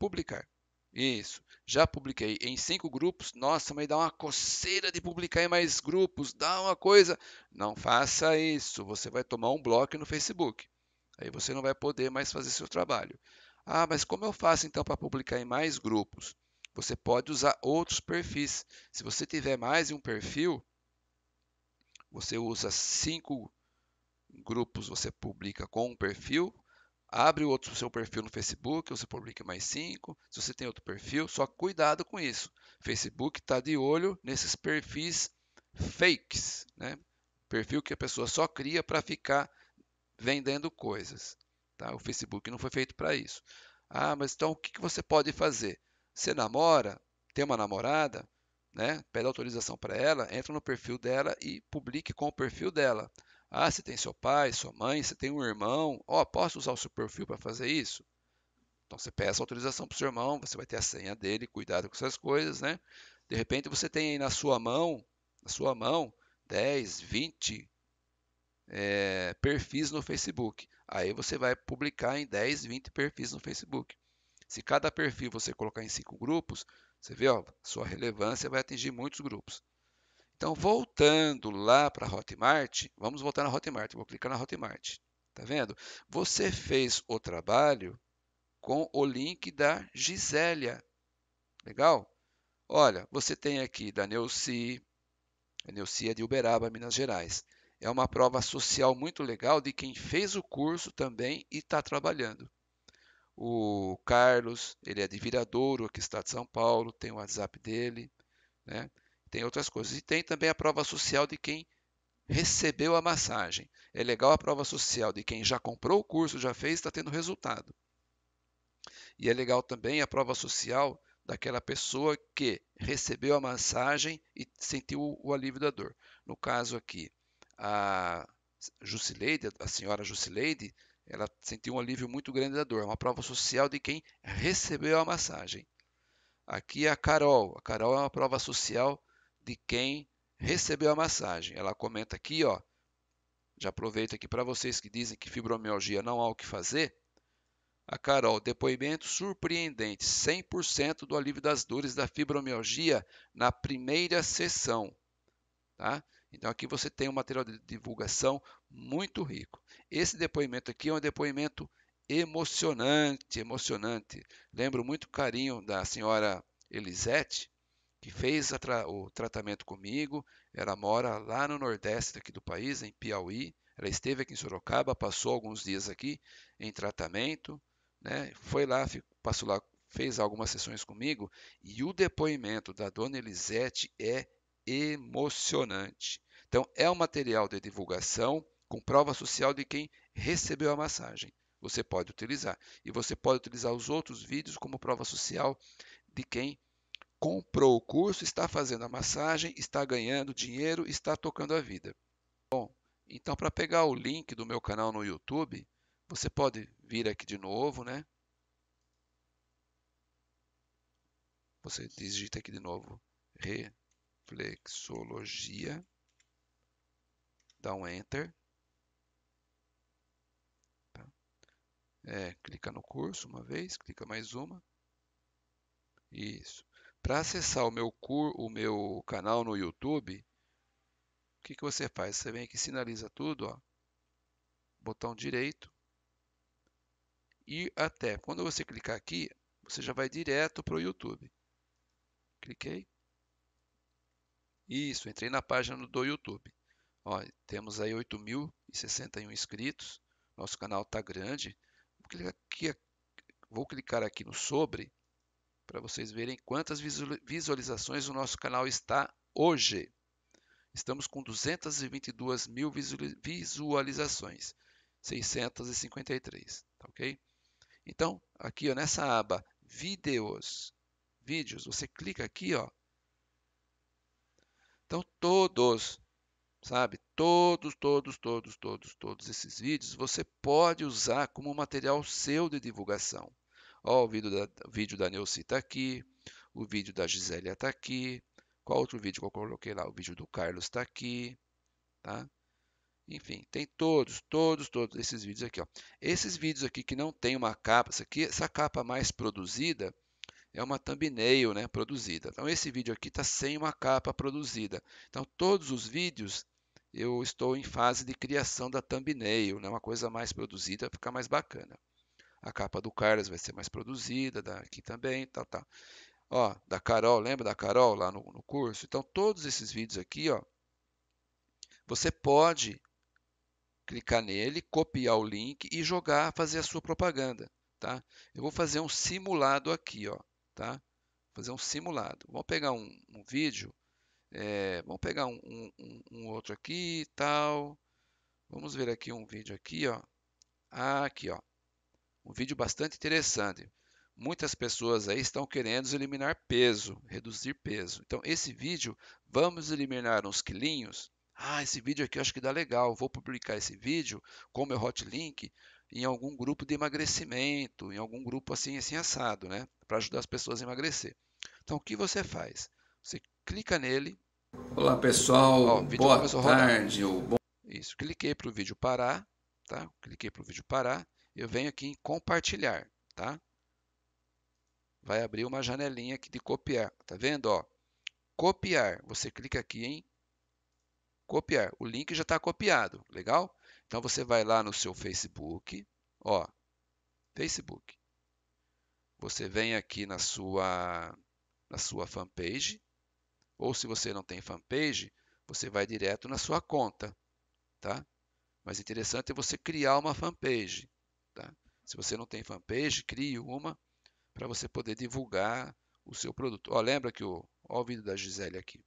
Publicar. Isso. Já publiquei em cinco grupos. Nossa, mas dá uma coceira de publicar em mais grupos. Dá uma coisa. Não faça isso. Você vai tomar um bloco no Facebook. Aí você não vai poder mais fazer seu trabalho. Ah, mas como eu faço então para publicar em mais grupos? Você pode usar outros perfis. Se você tiver mais de um perfil, você usa cinco grupos, você publica com um perfil abre outro seu perfil no Facebook, você publica mais cinco. Se você tem outro perfil, só cuidado com isso. Facebook está de olho nesses perfis fakes, né? Perfil que a pessoa só cria para ficar vendendo coisas. Tá? O Facebook não foi feito para isso. Ah, mas então o que, que você pode fazer? Você namora, tem uma namorada, né? Pede autorização para ela, entra no perfil dela e publique com o perfil dela. Ah, você tem seu pai, sua mãe, você tem um irmão. Ó, oh, posso usar o seu perfil para fazer isso? Então você peça autorização para o seu irmão, você vai ter a senha dele, cuidado com essas coisas, né? De repente você tem aí na sua mão, na sua mão, 10, 20 é, perfis no Facebook. Aí você vai publicar em 10, 20 perfis no Facebook. Se cada perfil você colocar em cinco grupos, você vê, ó, sua relevância vai atingir muitos grupos. Então, voltando lá para a Hotmart, vamos voltar na Hotmart, vou clicar na Hotmart. Tá vendo? Você fez o trabalho com o link da Gisélia. Legal? Olha, você tem aqui da Neuci, a Neuci é de Uberaba, Minas Gerais. É uma prova social muito legal de quem fez o curso também e está trabalhando. O Carlos, ele é de Viradouro, aqui está de São Paulo, tem o WhatsApp dele. Né? tem outras coisas. E tem também a prova social de quem recebeu a massagem. É legal a prova social de quem já comprou o curso, já fez, está tendo resultado. E é legal também a prova social daquela pessoa que recebeu a massagem e sentiu o alívio da dor. No caso aqui, a Jusileide, a senhora Jusileide, ela sentiu um alívio muito grande da dor. É uma prova social de quem recebeu a massagem. Aqui é a Carol. A Carol é uma prova social de quem recebeu a massagem. Ela comenta aqui, ó. Já aproveito aqui para vocês que dizem que fibromialgia não há o que fazer. A Carol, depoimento surpreendente, 100% do alívio das dores da fibromialgia na primeira sessão, tá? Então aqui você tem um material de divulgação muito rico. Esse depoimento aqui é um depoimento emocionante, emocionante. Lembro muito carinho da senhora Elisete, que fez tra o tratamento comigo. Ela mora lá no Nordeste aqui do país, em Piauí. Ela esteve aqui em Sorocaba, passou alguns dias aqui em tratamento, né? Foi lá, passou lá, fez algumas sessões comigo e o depoimento da dona Elisete é emocionante. Então, é um material de divulgação com prova social de quem recebeu a massagem. Você pode utilizar. E você pode utilizar os outros vídeos como prova social de quem comprou o curso, está fazendo a massagem, está ganhando dinheiro, está tocando a vida. Bom, então para pegar o link do meu canal no YouTube, você pode vir aqui de novo, né? Você digita aqui de novo reflexologia, dá um enter. Tá. É, clica no curso uma vez, clica mais uma. Isso. Para acessar o meu, cur, o meu canal no YouTube, o que, que você faz? Você vem aqui, sinaliza tudo, ó, botão direito, e até. Quando você clicar aqui, você já vai direto para o YouTube. Cliquei. Isso, entrei na página do YouTube. Ó, temos aí 8.061 inscritos. Nosso canal está grande. Vou clicar, aqui, vou clicar aqui no sobre para vocês verem quantas visualizações o nosso canal está hoje. Estamos com 222 mil visualizações, 653, tá ok? Então, aqui ó, nessa aba Vídeos, Vídeos, você clica aqui, ó. Então, todos, sabe? Todos, todos, todos, todos, todos esses vídeos você pode usar como material seu de divulgação. Ó, o vídeo da, vídeo da Neuci está aqui, o vídeo da Gisélia está aqui. Qual outro vídeo que eu coloquei lá? O vídeo do Carlos está aqui, tá? Enfim, tem todos, todos, todos esses vídeos aqui. Ó. Esses vídeos aqui que não tem uma capa, essa, aqui, essa capa mais produzida é uma thumbnail né, produzida. Então, esse vídeo aqui está sem uma capa produzida. Então, todos os vídeos eu estou em fase de criação da thumbnail, né, uma coisa mais produzida, ficar mais bacana. A capa do Carlos vai ser mais produzida, daqui também, tá, tá. Ó, da Carol, lembra da Carol lá no, no curso? Então, todos esses vídeos aqui, ó, você pode clicar nele, copiar o link e jogar, fazer a sua propaganda, tá? Eu vou fazer um simulado aqui, ó, tá? Vou fazer um simulado. Vamos pegar um, um vídeo, é, vamos pegar um, um, um outro aqui e tal. Vamos ver aqui um vídeo aqui, ó. Ah, aqui, ó. Um vídeo bastante interessante. Muitas pessoas aí estão querendo eliminar peso, reduzir peso. Então, esse vídeo, vamos eliminar uns quilinhos? Ah, esse vídeo aqui eu acho que dá legal. Vou publicar esse vídeo com meu hotlink em algum grupo de emagrecimento, em algum grupo assim, assim assado, né? Para ajudar as pessoas a emagrecer. Então, o que você faz? Você clica nele. Olá, pessoal. Ó, Boa tarde. Isso, cliquei para o vídeo parar, tá? Cliquei para o vídeo parar eu venho aqui em compartilhar, tá? Vai abrir uma janelinha aqui de copiar, tá vendo, ó? Copiar, você clica aqui em copiar. O link já está copiado, legal? Então você vai lá no seu Facebook, ó, Facebook. Você vem aqui na sua na sua fanpage, ou se você não tem fanpage, você vai direto na sua conta, tá? Mas interessante é você criar uma fanpage. Se você não tem fanpage, crie uma para você poder divulgar o seu produto. Ó, lembra que o, ó, o vídeo da Gisele aqui.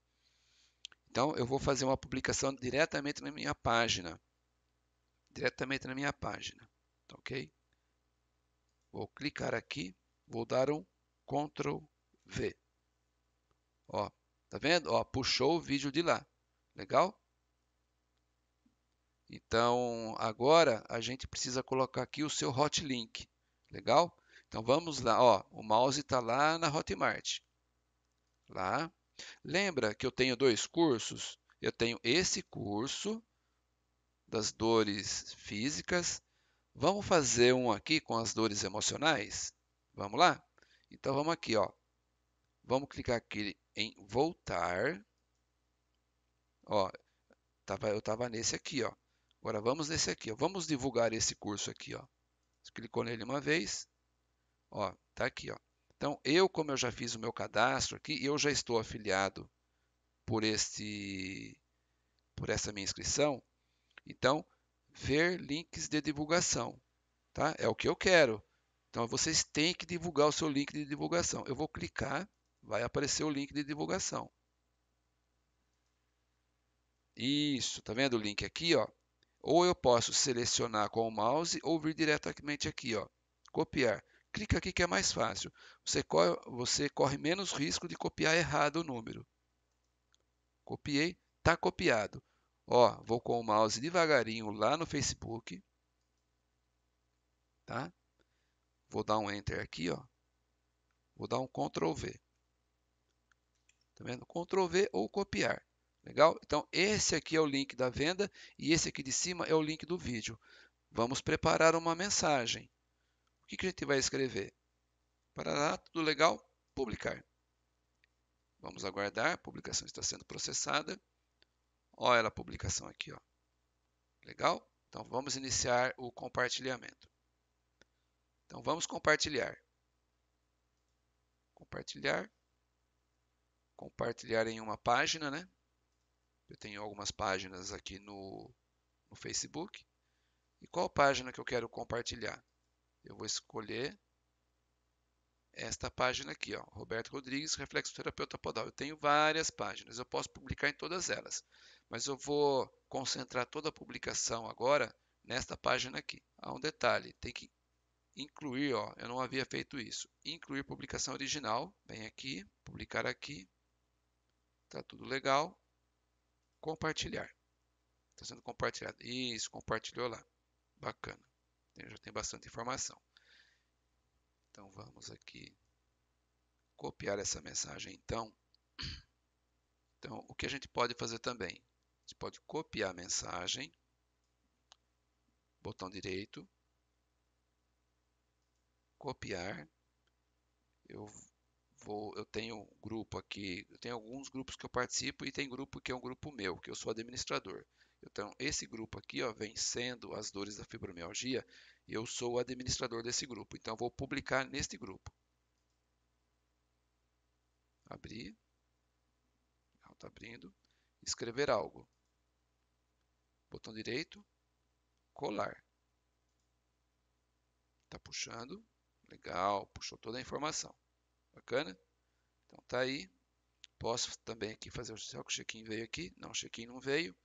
Então, eu vou fazer uma publicação diretamente na minha página. Diretamente na minha página. Tá ok? Vou clicar aqui. Vou dar um Ctrl V. Ó, tá vendo? Ó, puxou o vídeo de lá. Legal? Então, agora a gente precisa colocar aqui o seu hotlink. Legal? Então, vamos lá. Ó, o mouse está lá na Hotmart. Lá. Lembra que eu tenho dois cursos? Eu tenho esse curso das dores físicas. Vamos fazer um aqui com as dores emocionais? Vamos lá? Então, vamos aqui. Ó. Vamos clicar aqui em voltar. Ó, tava, eu estava nesse aqui. Ó. Agora vamos nesse aqui, ó. vamos divulgar esse curso aqui, ó. Você clicou nele uma vez, ó, tá aqui, ó. Então eu, como eu já fiz o meu cadastro aqui, eu já estou afiliado por este, por essa minha inscrição. Então ver links de divulgação, tá? É o que eu quero. Então vocês têm que divulgar o seu link de divulgação. Eu vou clicar, vai aparecer o link de divulgação. Isso, tá vendo o link aqui, ó? Ou eu posso selecionar com o mouse ou vir diretamente aqui, ó, copiar. Clica aqui que é mais fácil. Você corre, você corre menos risco de copiar errado o número. Copiei, tá copiado. Ó, vou com o mouse devagarinho lá no Facebook, tá? Vou dar um enter aqui, ó. Vou dar um Ctrl V. Tá vendo? Ctrl V ou copiar. Legal? Então, esse aqui é o link da venda e esse aqui de cima é o link do vídeo. Vamos preparar uma mensagem. O que, que a gente vai escrever? Parará, tudo legal? Publicar. Vamos aguardar, a publicação está sendo processada. Olha a publicação aqui. Ó. Legal? Então, vamos iniciar o compartilhamento. Então, vamos compartilhar. Compartilhar. Compartilhar em uma página, né? Eu tenho algumas páginas aqui no, no Facebook. E qual página que eu quero compartilhar? Eu vou escolher esta página aqui, ó, Roberto Rodrigues, reflexoterapeuta podal. Eu tenho várias páginas, eu posso publicar em todas elas, mas eu vou concentrar toda a publicação agora nesta página aqui. Há um detalhe, tem que incluir, ó, eu não havia feito isso, incluir publicação original, vem aqui, publicar aqui, tá tudo legal compartilhar. Está sendo compartilhado. Isso, compartilhou lá. Bacana. Já tem bastante informação. Então vamos aqui copiar essa mensagem então. Então, o que a gente pode fazer também? A gente pode copiar a mensagem, botão direito, copiar. Eu vou, eu tenho um grupo aqui, eu tenho alguns grupos que eu participo e tem grupo que é um grupo meu, que eu sou administrador. Então, esse grupo aqui, ó, vencendo as dores da fibromialgia, eu sou o administrador desse grupo. Então, vou publicar neste grupo. Abrir. Não está abrindo. Escrever algo. Botão direito. Colar. Está puxando. Legal, puxou toda a informação. Bacana? Então tá aí. Posso também aqui fazer o check-in. veio aqui. Não, check-in não veio.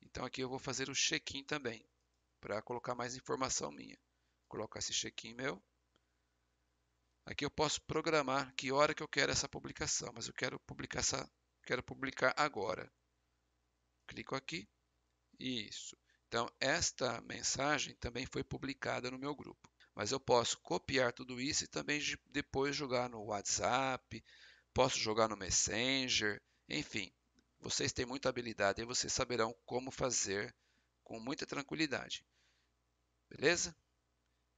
Então aqui eu vou fazer o check-in também, para colocar mais informação minha. Vou colocar esse check-in meu. Aqui eu posso programar que hora que eu quero essa publicação, mas eu quero publicar, essa, quero publicar agora. Clico aqui. Isso. Então, esta mensagem também foi publicada no meu grupo. Mas eu posso copiar tudo isso e também depois jogar no WhatsApp, posso jogar no Messenger, enfim. Vocês têm muita habilidade e vocês saberão como fazer com muita tranquilidade. Beleza?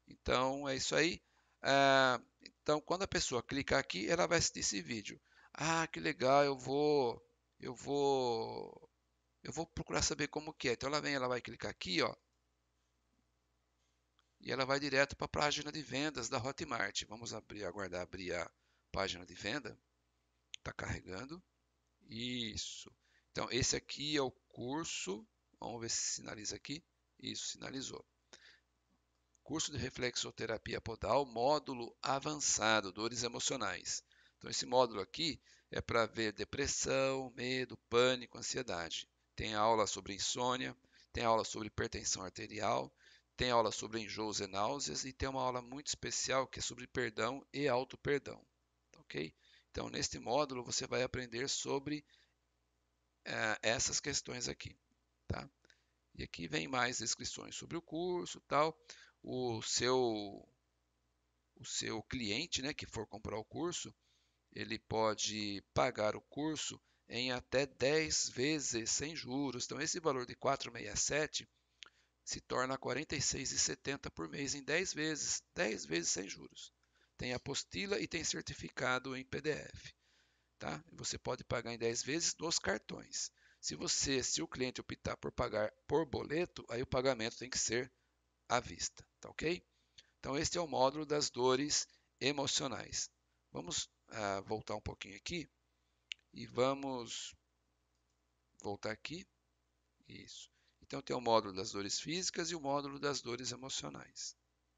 Então é isso aí. Ah, então quando a pessoa clicar aqui, ela vai assistir esse vídeo. Ah, que legal! Eu vou, eu vou, eu vou procurar saber como que é. Então ela vem, ela vai clicar aqui, ó, e ela vai direto para a página de vendas da Hotmart. Vamos abrir, aguardar abrir a página de venda. Está carregando. Isso. Então, esse aqui é o curso. Vamos ver se sinaliza aqui. Isso, sinalizou. Curso de reflexoterapia podal, módulo avançado, dores emocionais. Então, esse módulo aqui é para ver depressão, medo, pânico, ansiedade. Tem aula sobre insônia, tem aula sobre hipertensão arterial, tem aula sobre enjoos e náuseas e tem uma aula muito especial que é sobre perdão e auto-perdão. Tá ok? Então, neste módulo, você vai aprender sobre uh, essas questões aqui. Tá? E aqui vem mais descrições sobre o curso tal. O seu, o seu cliente né, que for comprar o curso, ele pode pagar o curso em até 10 vezes sem juros. Então, esse valor de 467 se torna R$ 46,70 por mês em 10 vezes, 10 vezes sem juros. Tem apostila e tem certificado em PDF. Tá? Você pode pagar em 10 vezes nos cartões. Se você, se o cliente optar por pagar por boleto, aí o pagamento tem que ser à vista, tá ok? Então este é o módulo das dores emocionais. Vamos ah, voltar um pouquinho aqui e vamos voltar aqui. Isso. Então, tem o módulo das dores físicas e o módulo das dores emocionais.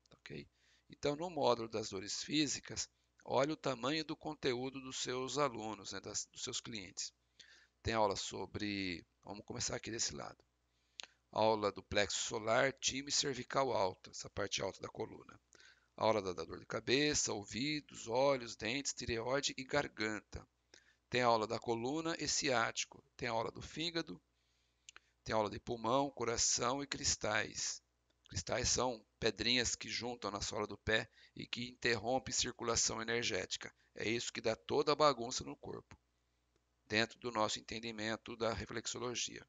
Tá okay? Então, no módulo das dores físicas, olha o tamanho do conteúdo dos seus alunos, né, das, dos seus clientes. Tem aula sobre. Vamos começar aqui desse lado. Aula do plexo solar, time cervical alta, essa parte alta da coluna. Aula da, da dor de cabeça, ouvidos, olhos, dentes, tireoide e garganta. Tem aula da coluna e ciático. Tem aula do fígado, tem aula de pulmão, coração e cristais. Cristais são pedrinhas que juntam na sola do pé e que interrompem circulação energética. É isso que dá toda a bagunça no corpo, dentro do nosso entendimento da reflexologia.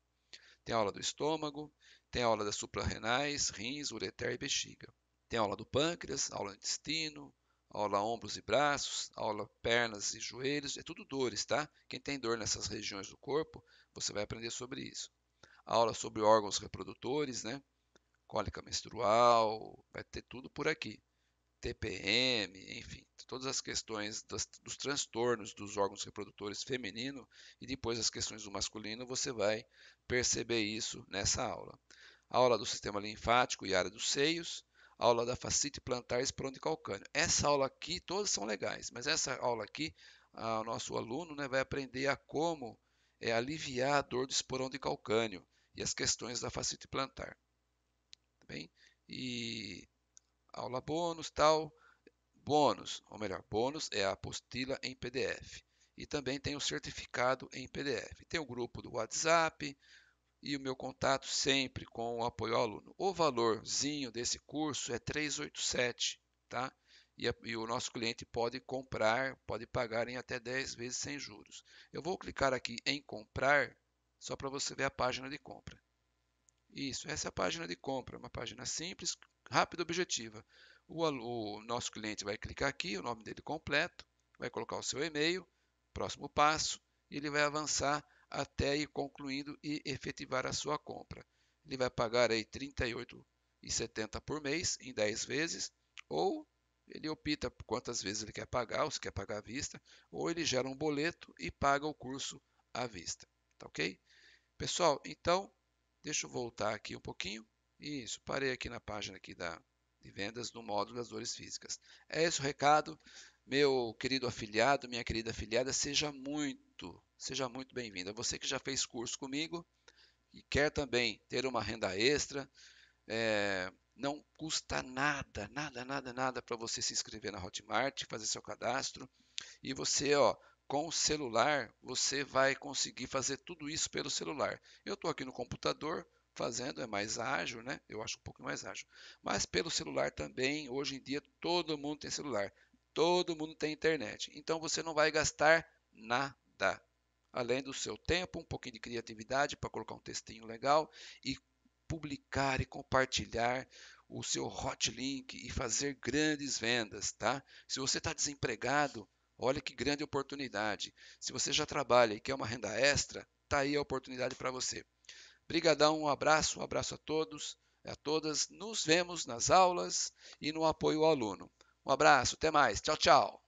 Tem aula do estômago, tem aula das suprarrenais, rins, ureter e bexiga. Tem aula do pâncreas, aula do intestino, aula ombros e braços, aula pernas e joelhos, é tudo dores, tá? Quem tem dor nessas regiões do corpo, você vai aprender sobre isso aula sobre órgãos reprodutores, né? Cólica menstrual, vai ter tudo por aqui. TPM, enfim, todas as questões dos transtornos dos órgãos reprodutores feminino e depois as questões do masculino, você vai perceber isso nessa aula. Aula do sistema linfático e área dos seios, aula da fascite plantar, esporão de calcâneo. Essa aula aqui, todas são legais, mas essa aula aqui, o nosso aluno né, vai aprender a como é, aliviar a dor do esporão de calcâneo e as questões da facite plantar. Tá bem? E aula bônus, tal. Bônus, ou melhor, bônus é a apostila em PDF. E também tem o certificado em PDF. Tem o grupo do WhatsApp e o meu contato sempre com o apoio ao aluno. O valorzinho desse curso é 387, tá? E, a, e o nosso cliente pode comprar, pode pagar em até 10 vezes sem juros. Eu vou clicar aqui em comprar só para você ver a página de compra. Isso, essa é a página de compra, uma página simples, rápida e objetiva. O, o nosso cliente vai clicar aqui, o nome dele completo, vai colocar o seu e-mail, próximo passo, e ele vai avançar até ir concluindo e efetivar a sua compra. Ele vai pagar aí R$ 38,70 por mês em 10 vezes, ou ele opta por quantas vezes ele quer pagar, ou se quer pagar à vista, ou ele gera um boleto e paga o curso à vista, tá ok? Pessoal, então, deixa eu voltar aqui um pouquinho. Isso, parei aqui na página aqui da, de vendas do módulo das dores físicas. É esse o recado. Meu querido afiliado, minha querida afiliada, seja muito, seja muito bem-vinda. Você que já fez curso comigo e quer também ter uma renda extra, é, não custa nada, nada, nada, nada para você se inscrever na Hotmart, fazer seu cadastro. E você, ó, com o celular, você vai conseguir fazer tudo isso pelo celular. Eu estou aqui no computador fazendo, é mais ágil, né? Eu acho um pouco mais ágil. Mas pelo celular também, hoje em dia, todo mundo tem celular. Todo mundo tem internet. Então, você não vai gastar nada. Além do seu tempo, um pouquinho de criatividade para colocar um textinho legal e publicar e compartilhar o seu hotlink e fazer grandes vendas, tá? Se você está desempregado, Olha que grande oportunidade. Se você já trabalha e quer uma renda extra, tá aí a oportunidade para você. Brigadão, um abraço, um abraço a todos, a todas. Nos vemos nas aulas e no apoio ao aluno. Um abraço, até mais. Tchau, tchau.